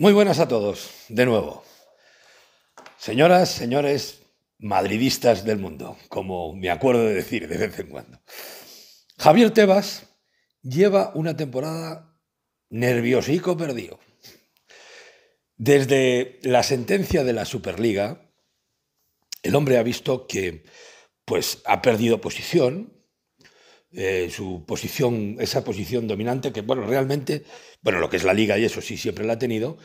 Muy buenas a todos, de nuevo. Señoras, señores, madridistas del mundo, como me acuerdo de decir de vez en cuando. Javier Tebas lleva una temporada nerviosico perdido. Desde la sentencia de la Superliga, el hombre ha visto que pues, ha perdido posición, eh, su posición, esa posición dominante que, bueno, realmente, bueno, lo que es la liga y eso sí siempre la ha tenido,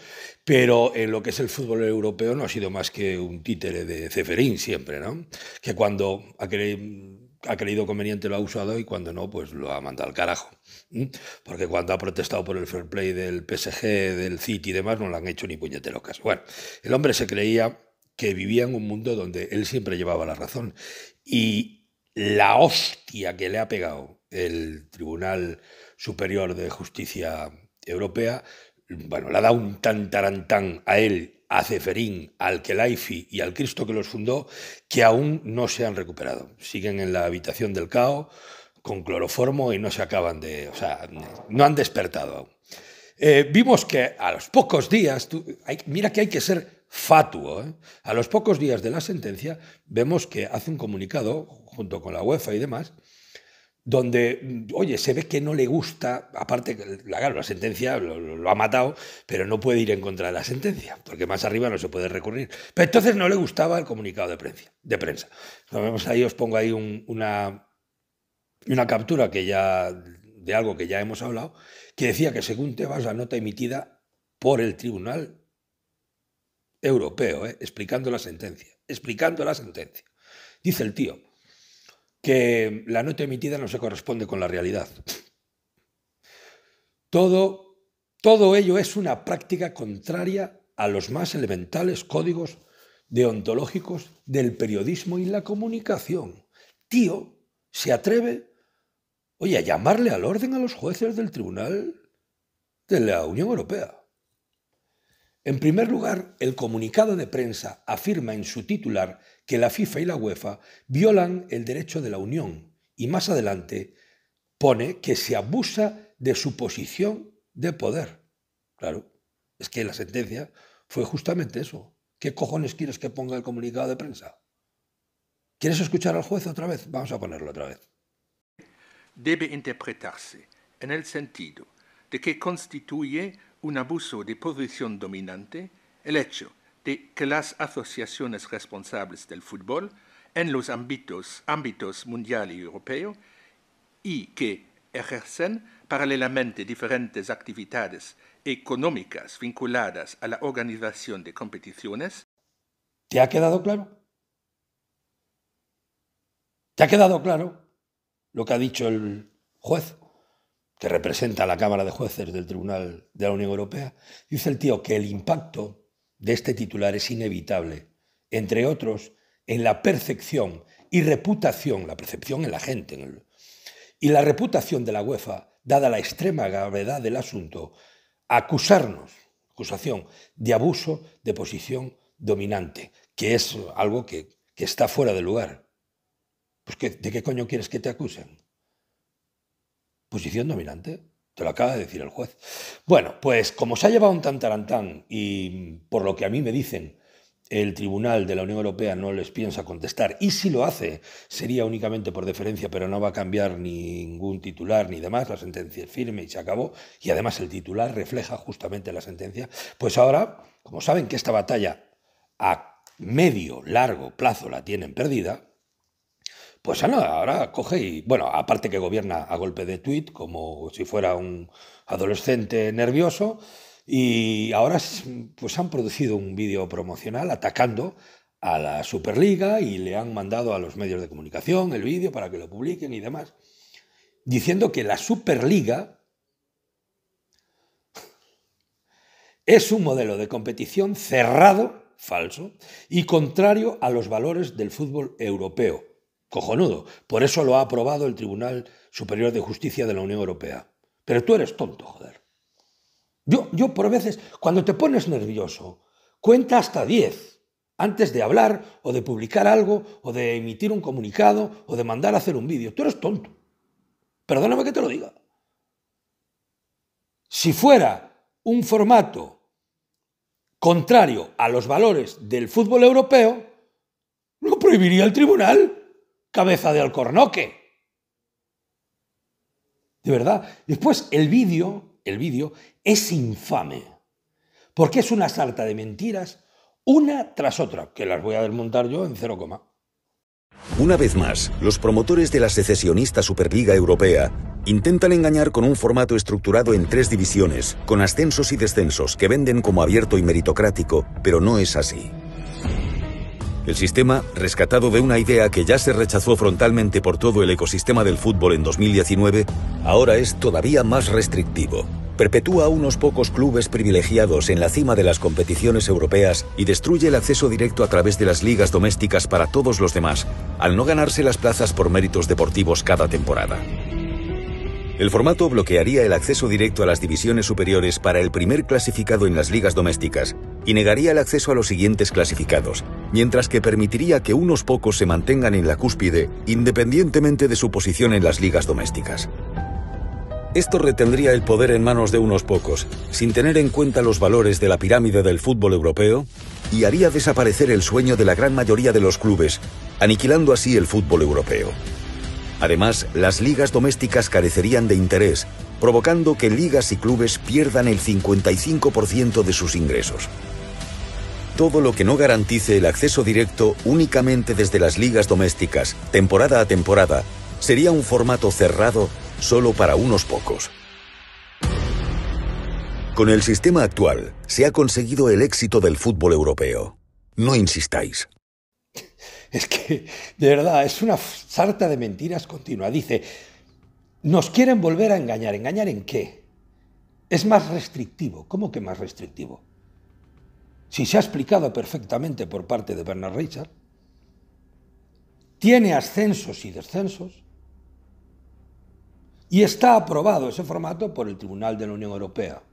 pero en eh, lo que es el fútbol europeo no ha sido más que un títere de Ceferín siempre, ¿no? Que cuando ha, creído conveniente lo ha usado y cuando no, pues lo ha mandado al carajo. Porque cuando ha protestado por el fair play del PSG, del City y demás, no le han hecho ni puñetero caso. Bueno, el hombre se creía que vivía en un mundo donde él siempre llevaba la razón y la hostia que le ha pegado el Tribunal Superior de Justicia Europea, bueno, le ha dado un tantarantán a él, a Zeferín, al Kelaifi y al Cristo que los fundó, que aún no se han recuperado. Siguen en la habitación del caos con cloroformo y no se acaban de... O sea, no han despertado aún. Eh, vimos que a los pocos días, mira que hay que ser fatuo, ¿eh? a los pocos días de la sentencia vemos que hace un comunicado junto con la UEFA y demás, donde, oye, se ve que no le gusta, aparte, la sentencia lo, ha matado, pero no puede ir en contra de la sentencia, porque más arriba no se puede recurrir. Pero entonces no le gustaba el comunicado de prensa. De prensa. Vemos ahí, os pongo ahí una, una captura que ya, de algo que ya hemos hablado, que decía que según Tebas, la nota emitida por el Tribunal Europeo, ¿eh? explicando la sentencia, explicando la sentencia. Dice el tío, que la nota emitida no se corresponde con la realidad. Todo, todo ello es una práctica contraria a los más elementales códigos deontológicos del periodismo y la comunicación. Tío, se atreve, oye, a llamarle al orden a los jueces del Tribunal de la Unión Europea. En primer lugar, el comunicado de prensa afirma en su titular que la FIFA y la UEFA violan el derecho de la Unión y más adelante pone que se abusa de su posición de poder. Claro, es que la sentencia fue justamente eso. ¿Qué cojones quieres que ponga el comunicado de prensa? ¿Quieres escuchar al juez otra vez? Vamos a ponerlo otra vez. Debe interpretarse en el sentido de que constituye un abuso de posición dominante el hecho de que las asociaciones responsables del fútbol en los ámbitos, ámbitos mundial y europeo y que ejercen paralelamente diferentes actividades económicas vinculadas a la organización de competiciones. ¿Te ha quedado claro? ¿Te ha quedado claro lo que ha dicho el juez que representa a la Cámara de Jueces del Tribunal de la Unión Europea? Dice el tío que el impacto de este titular es inevitable, entre otros, en la percepción y reputación, la percepción en la gente, y la reputación de la UEFA, dada la extrema gravedad del asunto, acusarnos, acusación, de abuso de posición dominante, que es algo que, está fuera de lugar. Pues ¿De qué coño quieres que te acusen? ¿Posición dominante? Te lo acaba de decir el juez. Bueno, pues como se ha llevado un tantarantán y por lo que a mí me dicen, el Tribunal de la Unión Europea no les piensa contestar y si lo hace sería únicamente por deferencia, pero no va a cambiar ningún titular ni demás, la sentencia es firme y se acabó y además el titular refleja justamente la sentencia, pues ahora, como saben que esta batalla a medio, largo plazo la tienen perdida, pues ahora coge y, bueno, aparte que gobierna a golpe de tuit, como si fuera un adolescente nervioso, y ahora pues han producido un vídeo promocional atacando a la Superliga y le han mandado a los medios de comunicación el vídeo para que lo publiquen y demás, diciendo que la Superliga es un modelo de competición cerrado, falso, y contrario a los valores del fútbol europeo Cojonudo. Por eso lo ha aprobado el Tribunal Superior de Justicia de la Unión Europea. Pero tú eres tonto, joder. Yo, yo por veces, cuando te pones nervioso, cuenta hasta 10 antes de hablar o de publicar algo o de emitir un comunicado o de mandar a hacer un vídeo. Tú eres tonto. Perdóname que te lo diga. Si fuera un formato contrario a los valores del fútbol europeo, lo prohibiría el tribunal cabeza de alcornoque. De verdad. Después, el vídeo, el vídeo es infame, porque es una sarta de mentiras, una tras otra, que las voy a desmontar yo en cero coma. Una vez más, los promotores de la secesionista Superliga Europea intentan engañar con un formato estructurado en tres divisiones, con ascensos y descensos que venden como abierto y meritocrático, pero no es así. El sistema, rescatado de una idea que ya se rechazó frontalmente por todo el ecosistema del fútbol en 2019, ahora es todavía más restrictivo. Perpetúa a unos pocos clubes privilegiados en la cima de las competiciones europeas y destruye el acceso directo a través de las ligas domésticas para todos los demás, al no ganarse las plazas por méritos deportivos cada temporada. El formato bloquearía el acceso directo a las divisiones superiores para el primer clasificado en las ligas domésticas, y negaría el acceso a los siguientes clasificados, mientras que permitiría que unos pocos se mantengan en la cúspide independientemente de su posición en las ligas domésticas. Esto retendría el poder en manos de unos pocos, sin tener en cuenta los valores de la pirámide del fútbol europeo, y haría desaparecer el sueño de la gran mayoría de los clubes, aniquilando así el fútbol europeo. Además, las ligas domésticas carecerían de interés, provocando que ligas y clubes pierdan el 55% de sus ingresos. Todo lo que no garantice el acceso directo únicamente desde las ligas domésticas, temporada a temporada, sería un formato cerrado solo para unos pocos. Con el sistema actual se ha conseguido el éxito del fútbol europeo. No insistáis. Es que, de verdad, es una sarta de mentiras continua. Dice, nos quieren volver a engañar. ¿Engañar en qué? Es más restrictivo. ¿Cómo que más restrictivo? Si se ha explicado perfectamente por parte de Bernard Richard, tiene ascensos y descensos y está aprobado ese formato por el Tribunal de la Unión Europea.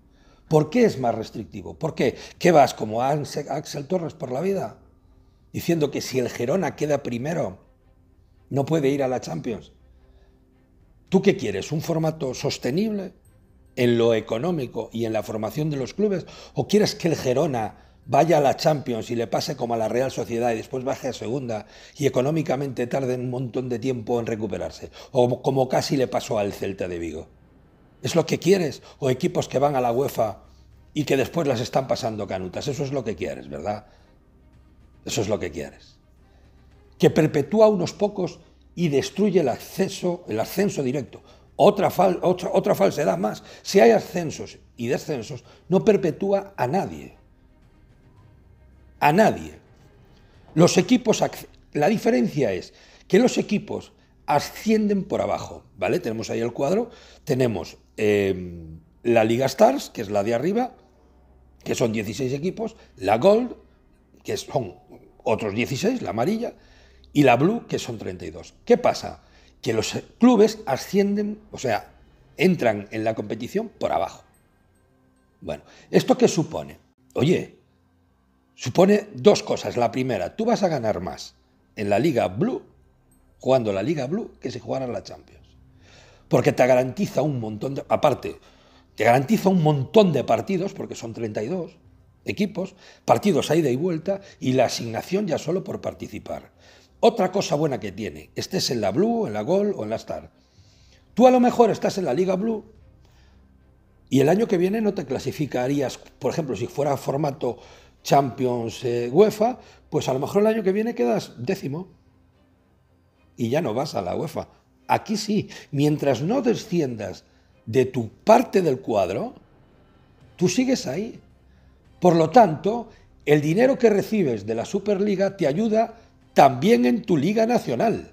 ¿Por qué es más restrictivo? ¿Por qué? ¿Qué vas como Axel Torres por la vida? Diciendo que si el Gerona queda primero, no puede ir a la Champions. ¿Tú qué quieres? ¿Un formato sostenible en lo económico y en la formación de los clubes? ¿O quieres que el Gerona vaya a la Champions y le pase como a la Real Sociedad y después baje a segunda y económicamente tarde un montón de tiempo en recuperarse? ¿O como casi le pasó al Celta de Vigo? ¿Es lo que quieres? ¿O equipos que van a la UEFA y que después las están pasando canutas? Eso es lo que quieres, ¿verdad? Eso es lo que quieres. Que perpetúa unos pocos y destruye el acceso, el ascenso directo. Otra, otra, falsedad más. Si hay ascensos y descensos, no perpetúa a nadie. A nadie. Los equipos, la diferencia es que los equipos ascienden por abajo, ¿vale? Tenemos ahí el cuadro, tenemos em, la Liga Stars, que es la de arriba, que son 16 equipos, la Gold, que son otros 16, la amarilla, y la Blue, que son 32. ¿Qué pasa? Que los clubes ascienden, o sea, entran en la competición por abajo. Bueno, ¿esto qué supone? Oye, supone dos cosas. La primera, tú vas a ganar más en la Liga Blue, jugando la Liga Blue, que si jugaras la Champions. Porque te garantiza un montón de... Aparte, te garantiza un montón de partidos, porque son 32 equipos, partidos a ida y vuelta, y la asignación ya solo por participar. Otra cosa buena que tiene, estés en la Blue, en la Gol o en la Star. Tú a lo mejor estás en la Liga Blue y el año que viene no te clasificarías, por ejemplo, si fuera formato Champions eh, UEFA, pues a lo mejor el año que viene quedas décimo y ya no vas a la UEFA. Aquí sí, mientras no desciendas de tu parte del cuadro, tú sigues ahí. Por lo tanto, el dinero que recibes de la Superliga te ayuda también en tu liga nacional,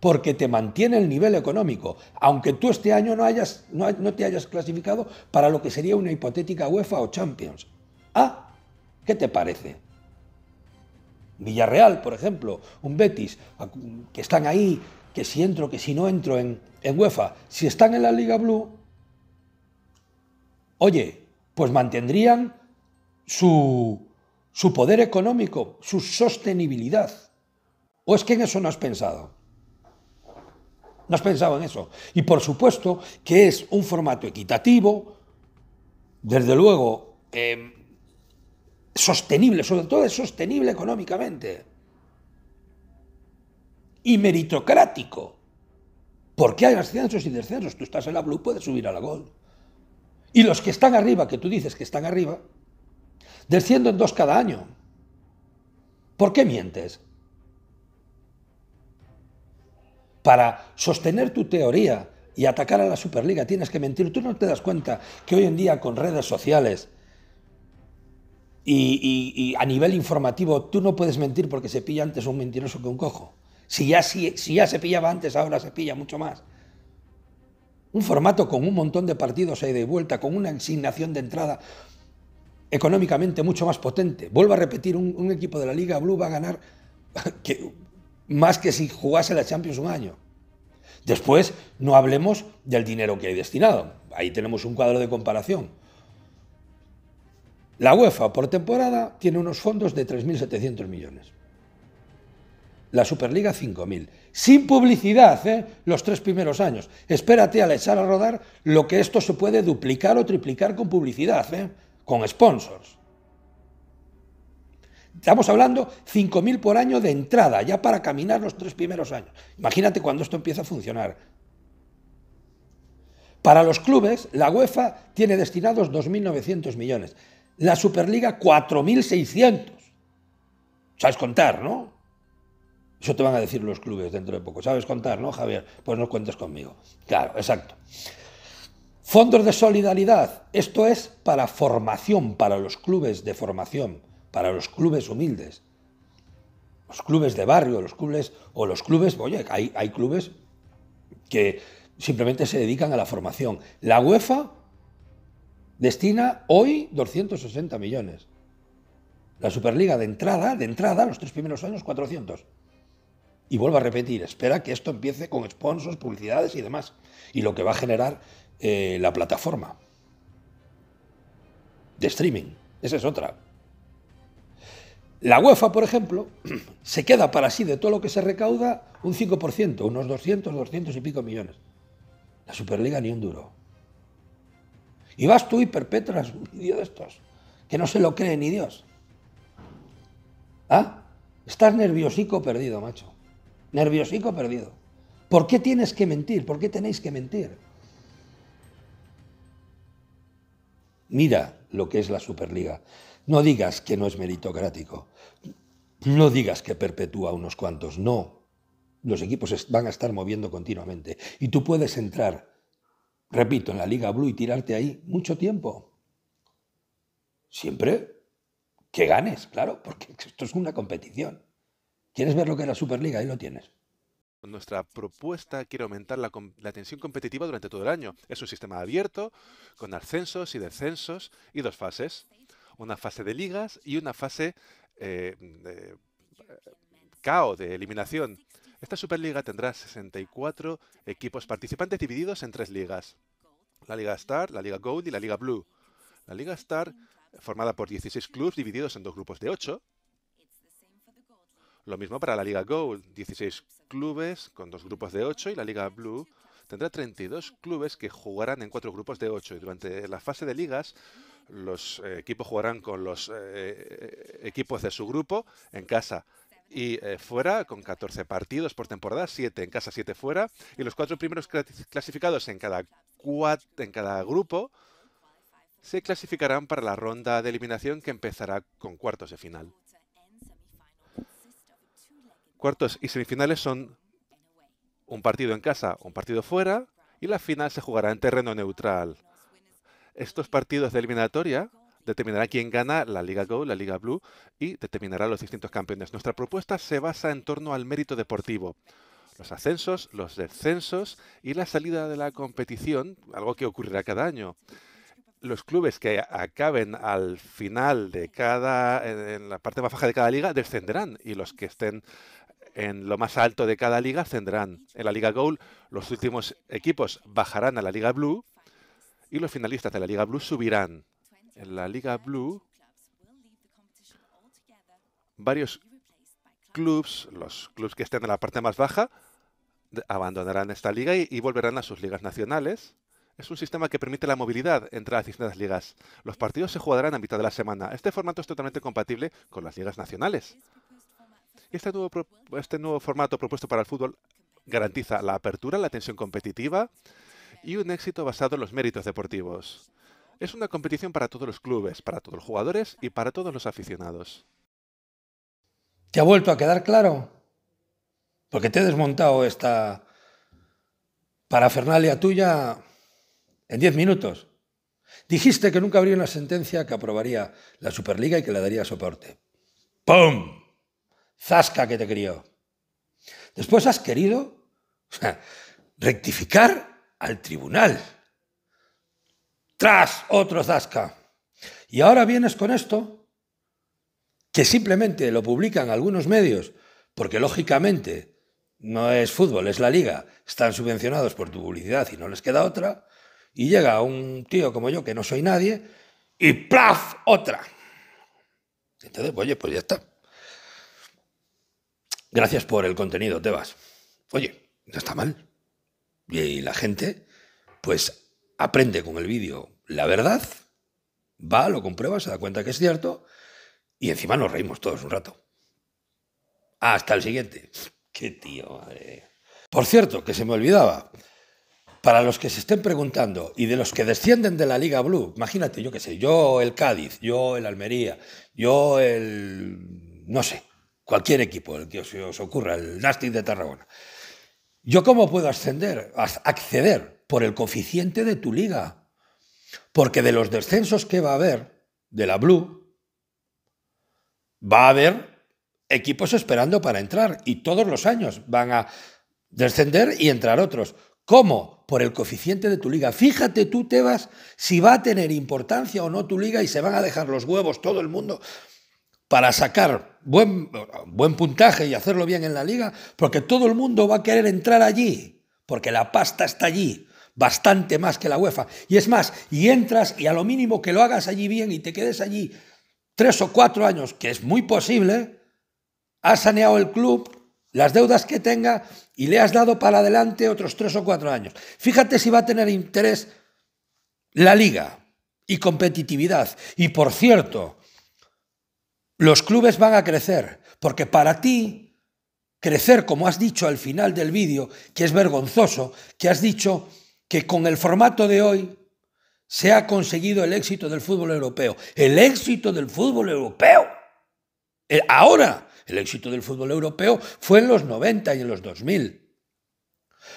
porque te mantiene el nivel económico, aunque tú este año no, hayas, no, te hayas clasificado para lo que sería una hipotética UEFA o Champions. Ah, ¿qué te parece? Villarreal, por ejemplo, un Betis, que están ahí, que si entro, que si no entro en, UEFA, si están en la Liga Blue, oye, pues mantendrían su poder económico, su sostenibilidad. ¿O es que en eso no has pensado? No has pensado en eso. Y por supuesto que es un formato equitativo, desde luego em, sostenible, sobre todo es sostenible económicamente. Y meritocrático. Porque hay ascensos y descensos. Tú estás en la blue, puedes subir a la Gold. Y los que están arriba, que tú dices que están arriba, descienden dos cada año. ¿Por qué mientes? para sostener tu teoría y atacar a la Superliga tienes que mentir. Tú no te das cuenta que hoy en día con redes sociales y, a nivel informativo tú no puedes mentir porque se pilla antes un mentiroso que un cojo. Si ya, ya se pillaba antes, ahora se pilla mucho más. Un formato con un montón de partidos ahí de vuelta, con una asignación de entrada económicamente mucho más potente. Vuelvo a repetir, un, equipo de la Liga Blue va a ganar, más que si jugase la Champions un año. Después, no hablemos del dinero que hay destinado. Ahí tenemos un cuadro de comparación. La UEFA por temporada tiene unos fondos de 3.700 millones. La Superliga 5.000. Sin publicidad, ¿eh? los tres primeros años. Espérate al echar a rodar lo que esto se puede duplicar o triplicar con publicidad, ¿eh? con sponsors. Estamos hablando 5.000 por año de entrada, ya para caminar los tres primeros años. Imagínate cuando esto empieza a funcionar. Para los clubes, la UEFA tiene destinados 2.900 millones, la Superliga 4.600. ¿Sabes contar, no? Eso te van a decir los clubes dentro de poco. ¿Sabes contar, no, Javier? Pues no cuentes conmigo. Claro, exacto. Fondos de solidaridad. Esto es para formación, para los clubes de formación para los clubes humildes, los clubes de barrio, los clubes, o los clubes, oye, hay, clubes que simplemente se dedican a la formación. La UEFA destina hoy 260 millones. La Superliga de entrada, de entrada, los tres primeros años, 400. Y vuelvo a repetir, espera que esto empiece con sponsors, publicidades y demás. Y lo que va a generar eh, la plataforma de streaming. Esa es otra. La UEFA, por ejemplo, se queda para sí de todo lo que se recauda un 5%, unos 200, 200 y pico millones. La Superliga ni un duro. Y vas tú y perpetras un de estos, que no se lo cree ni Dios. ¿Ah? Estás nerviosico perdido, macho. Nerviosico perdido. ¿Por qué tienes que mentir? ¿Por qué tenéis que mentir? Mira lo que es la Superliga. No digas que no es meritocrático. No digas que perpetúa unos cuantos. No. Los equipos van a estar moviendo continuamente. Y tú puedes entrar, repito, en la Liga Blue y tirarte ahí mucho tiempo. Siempre que ganes, claro, porque esto es una competición. ¿Quieres ver lo que es la Superliga? Ahí lo tienes. Nuestra propuesta quiere aumentar la, la, tensión competitiva durante todo el año. Es un sistema abierto, con ascensos y descensos y dos fases una fase de ligas y una fase eh, de, caos, de eliminación. Esta Superliga tendrá 64 equipos participantes divididos en tres ligas. La Liga Star, la Liga Gold y la Liga Blue. La Liga Star, formada por 16 clubes divididos en dos grupos de 8. Lo mismo para la Liga Gold, 16 clubes con dos grupos de 8 y la Liga Blue tendrá 32 clubes que jugarán en cuatro grupos de 8 y durante la fase de ligas los eh, equipos jugarán con los eh, eh, equipos de su grupo en casa y fuera, con 14 partidos por temporada, 7 en casa, 7 fuera, y los cuatro primeros clasificados en cada, en cada grupo se clasificarán para la ronda de eliminación que empezará con cuartos de final. Cuartos y semifinales son un partido en casa, un partido fuera, y la final se jugará en terreno neutral. Estos partidos de eliminatoria determinará quién gana la Liga Gold, la Liga Blue y determinará los distintos campeones. Nuestra propuesta se basa en torno al mérito deportivo. Los ascensos, los descensos y la salida de la competición, algo que ocurrirá cada año. Los clubes que acaben al final de cada, en la parte más baja de cada liga, descenderán y los que estén en lo más alto de cada liga ascenderán. En la Liga Gold, los últimos equipos bajarán a la Liga Blue y los finalistas de la Liga Blue subirán. En la Liga Blue, varios clubes, los clubes que estén en la parte más baja, abandonarán esta liga y, volverán a sus ligas nacionales. Es un sistema que permite la movilidad entre las distintas ligas. Los partidos se jugarán a mitad de la semana. Este formato es totalmente compatible con las ligas nacionales. este nuevo este formato propuesto para el fútbol garantiza la apertura, la tensión competitiva, y un éxito basado en los méritos deportivos. Es una competición para todos los clubes, para todos los jugadores y para todos los aficionados. ¿Te ha vuelto a quedar claro? Porque te he desmontado esta parafernalia tuya en diez minutos. Dijiste que nunca habría una sentencia que aprobaría la Superliga y que le daría soporte. ¡Pum! ¡Zasca que te crió! Después has querido rectificar al tribunal. Tras otro zasca. Y ahora vienes con esto, que simplemente lo publican algunos medios, porque lógicamente no es fútbol, es la liga, están subvencionados por tu publicidad y no les queda otra, y llega un tío como yo, que no soy nadie, y ¡plaf! otra. Entonces, pues, oye, pues ya está. Gracias por el contenido, Tebas. Oye, no está mal y la gente, pues aprende con el vídeo la verdad, va, lo comprueba, se da cuenta que es cierto y encima nos reímos todos un rato. Hasta el siguiente. Qué tío, madre Por cierto, que se me olvidaba, para los que se estén preguntando y de los que descienden de la Liga Blue, imagínate, yo qué sé, yo el Cádiz, yo el Almería, yo el. no sé, cualquier equipo, el que os, os ocurra, el Nastic de Tarragona. ¿Yo cómo puedo ascender? Acceder por el coeficiente de tu liga. Porque de los descensos que va a haber, de la Blue, va a haber equipos esperando para entrar. Y todos los años van a descender y entrar otros. ¿Cómo? Por el coeficiente de tu liga. Fíjate tú, Tebas, si va a tener importancia o no tu liga y se van a dejar los huevos todo el mundo para sacar buen, buen puntaje y hacerlo bien en la liga, porque todo el mundo va a querer entrar allí, porque la pasta está allí, bastante más que la UEFA. Y es más, y entras y a lo mínimo que lo hagas allí bien y te quedes allí tres o cuatro años, que es muy posible, has saneado el club, las deudas que tenga y le has dado para adelante otros tres o cuatro años. Fíjate si va a tener interés la liga y competitividad. Y por cierto, los clubes van a crecer, porque para ti crecer, como has dicho al final del vídeo, que es vergonzoso, que has dicho que con el formato de hoy se ha conseguido el éxito del fútbol europeo. El éxito del fútbol europeo. ahora, el éxito del fútbol europeo fue en los 90 y en los 2000.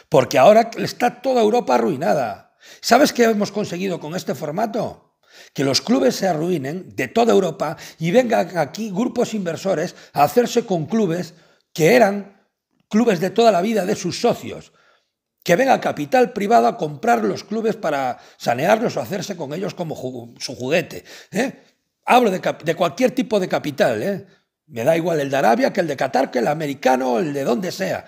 Porque ahora está toda Europa arruinada. ¿Sabes qué hemos conseguido con este formato? Que los clubes se arruinen de toda Europa y vengan aquí grupos inversores a hacerse con clubes que eran clubes de toda la vida de sus socios. Que venga capital privado a comprar los clubes para sanearlos o hacerse con ellos como su juguete. ¿eh? Hablo de, cualquier tipo de capital. ¿eh? Me da igual el de Arabia que el de Qatar, que el americano, el de donde sea.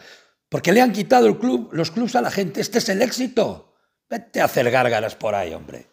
Porque le han quitado el club, los clubes a la gente. Este es el éxito. Vete a hacer gárgaras por ahí, hombre.